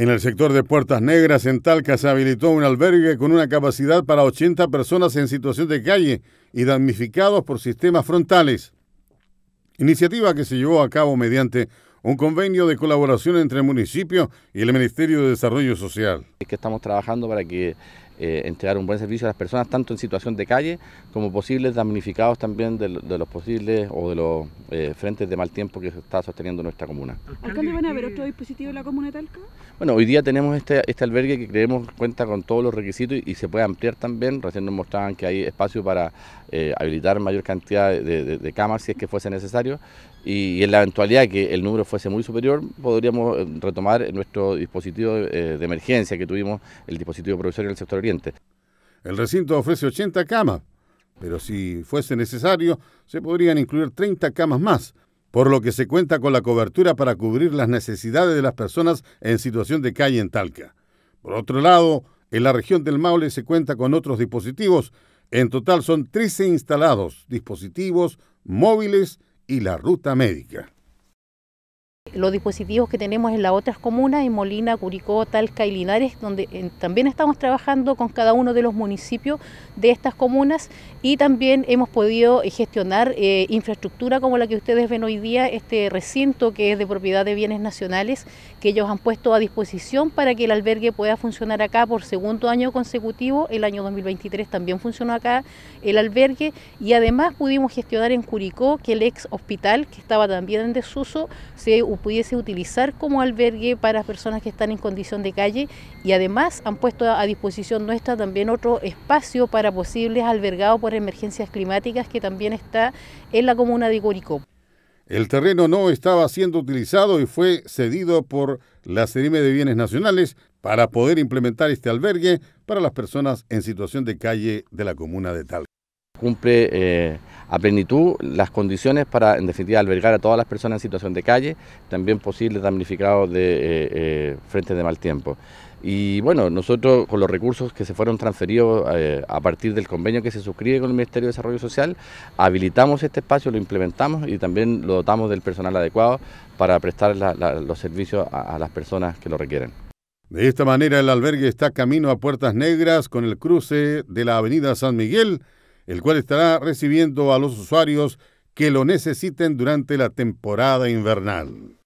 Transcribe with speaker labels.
Speaker 1: En el sector de Puertas Negras, en Talca, se habilitó un albergue con una capacidad para 80 personas en situación de calle y damnificados por sistemas frontales. Iniciativa que se llevó a cabo mediante un convenio de colaboración entre el municipio y el Ministerio de Desarrollo Social. Es que estamos trabajando para que eh, entregar un buen servicio
Speaker 2: a las personas, tanto en situación de calle como posibles damnificados también de, los posibles o de los eh, frentes de mal tiempo que está sosteniendo nuestra comuna.
Speaker 3: ¿Alcalde, van a haber otro dispositivo en la comuna de Talca?
Speaker 2: Bueno, hoy día tenemos este, este albergue que creemos cuenta con todos los requisitos y, se puede ampliar también. Recién nos mostraban que hay espacio para eh, habilitar mayor cantidad de, de, camas si es que fuese necesario. Y, en la eventualidad que el número fuese muy superior, podríamos retomar
Speaker 1: nuestro dispositivo de, emergencia que tuvimos, el dispositivo provisorio en el sector el recinto ofrece 80 camas, pero si fuese necesario, se podrían incluir 30 camas más, por lo que se cuenta con la cobertura para cubrir las necesidades de las personas en situación de calle en Talca. Por otro lado, en la región del Maule se cuenta con otros dispositivos. En total son 13 instalados, dispositivos móviles y la ruta médica
Speaker 3: los dispositivos que tenemos en las otras comunas, en Molina, Curicó, Talca y Linares, donde también estamos trabajando con cada uno de los municipios de estas comunas y también hemos podido eh, gestionar eh, infraestructura como la que ustedes ven hoy día, este recinto que es de propiedad de bienes nacionales, que ellos han puesto a disposición para que el albergue pueda funcionar acá por segundo año consecutivo, el año 2023 también funcionó acá el albergue y además pudimos gestionar en Curicó que el ex hospital, que estaba también en desuso, se pudiese utilizar como albergue para personas que están en condición de calle y además han puesto a disposición nuestra también otro espacio para posibles albergados por emergencias climáticas que también está en la comuna de Curicó.
Speaker 1: El terreno no estaba siendo utilizado y fue cedido por la CERIME de Bienes Nacionales para poder implementar este albergue para las personas en situación de calle de la comuna de Talca cumple eh, a plenitud las condiciones
Speaker 2: para, en definitiva, albergar a todas las personas en situación de calle, también posibles damnificados de eh, eh, frentes de mal tiempo. Y bueno, nosotros con los recursos que se fueron transferidos a partir del convenio que se suscribe con el Ministerio de Desarrollo Social, habilitamos este espacio, lo implementamos y también lo dotamos del personal adecuado para prestar los servicios a las personas
Speaker 1: que lo requieren. De esta manera el albergue está camino a Puertas Negras con el cruce de la Avenida San Miguel el cual estará recibiendo a los usuarios que lo necesiten durante la temporada invernal.